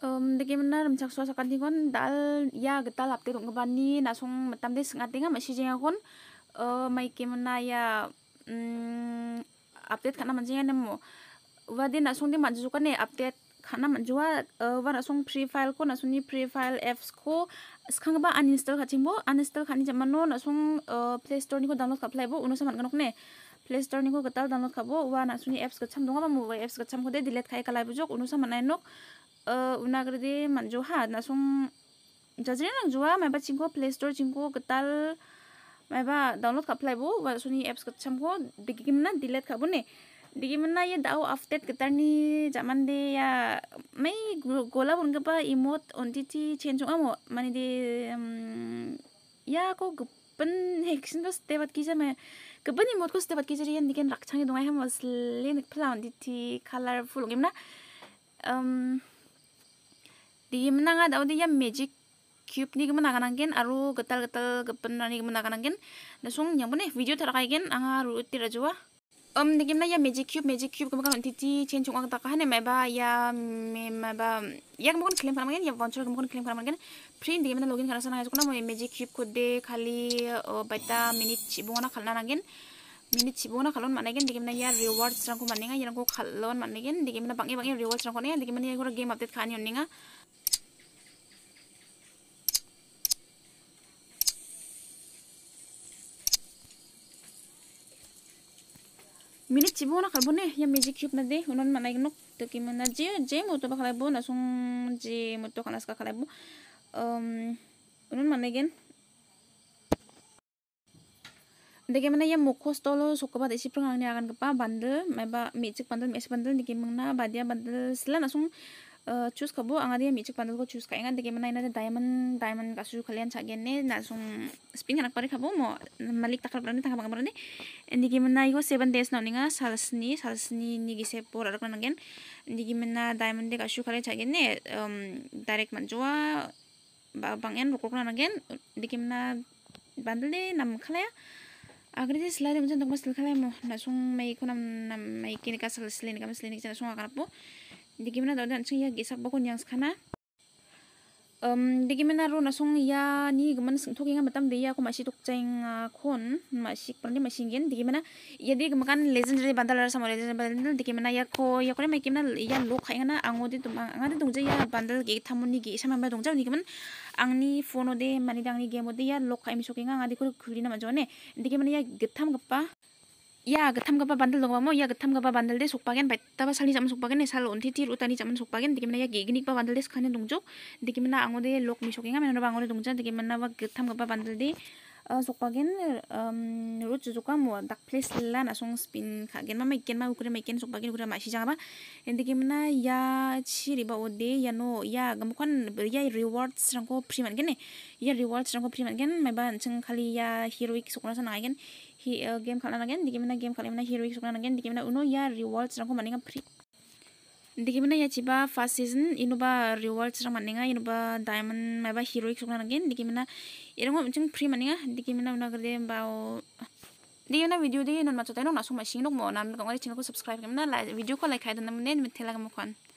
Um, dagi mana remcak suasa kanti kon dal ya geta lap tirung kebani nasung metam des ngatinga masih jenga kon uh, maiki mana ya um, update karena manjanya nemu wadi nasung di manju kan ne update karena manjua uh, wa nasung pre file ko nasung ni pre file apps ko sekarang ba uninstall kacimbo uninstall kani jamano nasung uh, play store ni ko download kaplai bo uno sama kanok ne Play Store niku ketal download kabo wa na suni apps kecam dong apa mau apps kecam kude delete kayak kalau ibu unu sama nai nuk eh unak gede manjoha na sun jazrin nang jua maiba cingko Play Store cingko ketal maiba download kap play bu uwa suni apps kecam ko degi gimana delete kabo ne degi mana ya dau update ketar ni zaman de ya mai gola bun kapa emote on titi change amo mani de mm, ya kok Gapan heksin dos tebat kisa me gapan imot kos tebat kisa rian diken rakchangi dongai ham was lenik pelawan di ti full gimna um di gimna ngad au di ya magic cube ni gimna kanan gen aru getal getal gapan nani gimna kanan gen yang nyambun eh video terakai gen anga aru tira jua Om de ya magic cube magic cube kumka entity change chung angta kahane me ba ya me ba ya kumka claim kana ya voucher kumka claim kana gan print de gimna login kana sana kuna magic cube kode kali khali bata minute chibona khalna nangin minute cibungana khalon mane gen de gimna ya rewards rang ko mane ga ya ko khalon mane gen de gimna bangi bangi rewards rang ko ne de ya ko game update khani onninga mini chibo na khalbo ne eh. ya magic cube na de unon manai nok to ki mana je je mo to khalbo na sung je mo to kanas ka khalbo um unon manai gen dege mana ya mukho stolo sokoba de siprang ang ni akan kepa bandel meba magic bandel magic bandel dike mangna badia bandel sila na sung Eh, choose kabo anga dia mi chik pandal ko choose ka engan dege mana ina diamond diamond kasu kalian chagen ne nasung spin anak pare kabo mo malik takal brani takal pare ne dege mana ko 7 days na ninga salsni salsni nigi se por arak nangen dege mana diamond de kasu kalian chagen ne direct manjua bangen rokok nangen dege mana bandel de nam khalaya agresi selari macam tu mas selai mo nasung mai ko nam nam mai kini kasal selai ni kam selai ni nasung akan apa de gimna do dan sing ya gi bakun yang skana um de gimna ro na ya ni gman sing thuki nga matam de ya ko masih tuk ceng ah, khon masih perni masih gen de gimna ya de makan legendary bantal ra sama legendary bantal de gimna ya ko ya kore mai gimna ya lo khai nga ango de tum anga de tung ya bantal ge thamuni ge sama ba tung ja ni angni phone de mani dangni game de ya lo khai mi sokinga anga de ko khuri na ma jone de ya githam gepa 야그 탐가바 그 만들 너가 뭐야그 탐가바 만들 데 그 어, 속박엔 바따바 살리 잠은 속박엔 살 온티티 루타니 잠은 속박엔 되기면 야 기그닉바 만들 데 속하는 동조 되기면 앙오데 록 미속행아 면으로 방어로 동자 되기면 나그 탐가바 만들 데 속박엔 루츠조카 뭐딱 플레스 라나 송 스핀 가겐 마마 이겐 마 우크레 마이겐 속박엔 우크레 마시 장바 엔디기면 야 치리바 오데 야노 야 감콘 뭐, 야 리워드스 랑고 프리만 겐네 야 리워드스 랑고 프리만 겐 마바 안청 칼리 야 히로익 속나서 나겐 he uh, game khalna again gimana game khalimna heroic sukna again gimana uno ya rewards rangko maninga pri gimana ya coba fast season inuba rewards rang maninga inuba diamond meba heroic di again dikimna irango mungkin free maninga uno kerja, bau di dikimna video di non machote no nasung masing nok mo nam kongari channel ko subscribe kimna video ko like hai dan namne kamu kan.